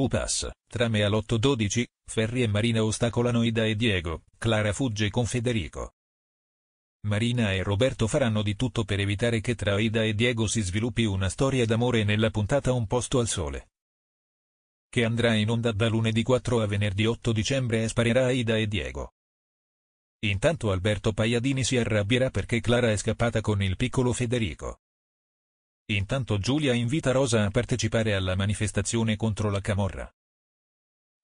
Upas, trame all'812, Ferri e Marina ostacolano Ida e Diego, Clara fugge con Federico. Marina e Roberto faranno di tutto per evitare che tra Ida e Diego si sviluppi una storia d'amore nella puntata Un posto al sole. Che andrà in onda da lunedì 4 a venerdì 8 dicembre e sparerà Ida e Diego. Intanto Alberto Pagliadini si arrabbierà perché Clara è scappata con il piccolo Federico. Intanto Giulia invita Rosa a partecipare alla manifestazione contro la Camorra.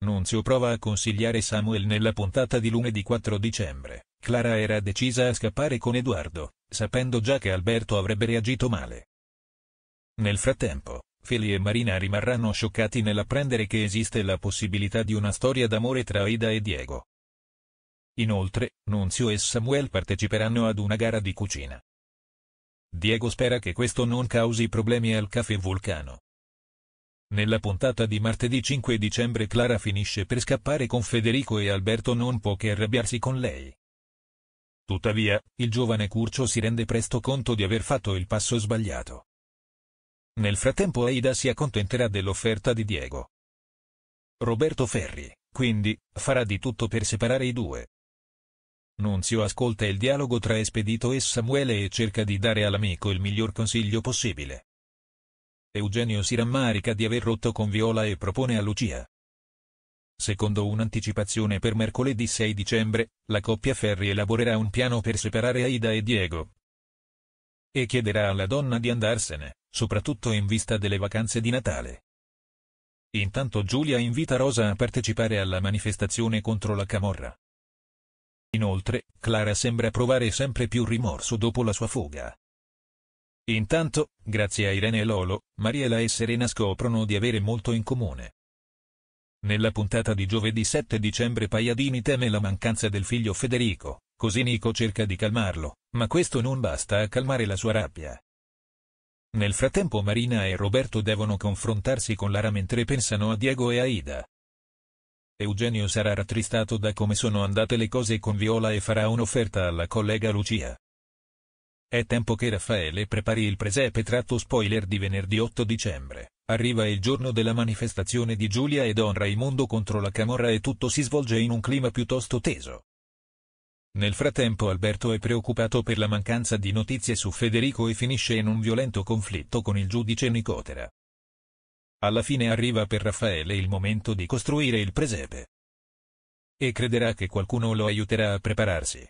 Nunzio prova a consigliare Samuel nella puntata di lunedì 4 dicembre. Clara era decisa a scappare con Edoardo, sapendo già che Alberto avrebbe reagito male. Nel frattempo, Feli e Marina rimarranno scioccati nell'apprendere che esiste la possibilità di una storia d'amore tra Ida e Diego. Inoltre, Nunzio e Samuel parteciperanno ad una gara di cucina. Diego spera che questo non causi problemi al caffè Vulcano. Nella puntata di martedì 5 dicembre Clara finisce per scappare con Federico e Alberto non può che arrabbiarsi con lei. Tuttavia, il giovane Curcio si rende presto conto di aver fatto il passo sbagliato. Nel frattempo Aida si accontenterà dell'offerta di Diego. Roberto Ferri, quindi, farà di tutto per separare i due, Nunzio ascolta il dialogo tra Espedito e Samuele e cerca di dare all'amico il miglior consiglio possibile. Eugenio si rammarica di aver rotto con Viola e propone a Lucia. Secondo un'anticipazione per mercoledì 6 dicembre, la coppia Ferri elaborerà un piano per separare Aida e Diego. E chiederà alla donna di andarsene, soprattutto in vista delle vacanze di Natale. Intanto Giulia invita Rosa a partecipare alla manifestazione contro la Camorra. Inoltre, Clara sembra provare sempre più rimorso dopo la sua fuga. Intanto, grazie a Irene e Lolo, Mariela e Serena scoprono di avere molto in comune. Nella puntata di giovedì 7 dicembre Paiadini teme la mancanza del figlio Federico, così Nico cerca di calmarlo, ma questo non basta a calmare la sua rabbia. Nel frattempo Marina e Roberto devono confrontarsi con Lara mentre pensano a Diego e Aida. Eugenio sarà rattristato da come sono andate le cose con Viola e farà un'offerta alla collega Lucia. È tempo che Raffaele prepari il presepe tratto spoiler di venerdì 8 dicembre, arriva il giorno della manifestazione di Giulia e Don Raimondo contro la Camorra e tutto si svolge in un clima piuttosto teso. Nel frattempo Alberto è preoccupato per la mancanza di notizie su Federico e finisce in un violento conflitto con il giudice Nicotera. Alla fine arriva per Raffaele il momento di costruire il presepe. E crederà che qualcuno lo aiuterà a prepararsi.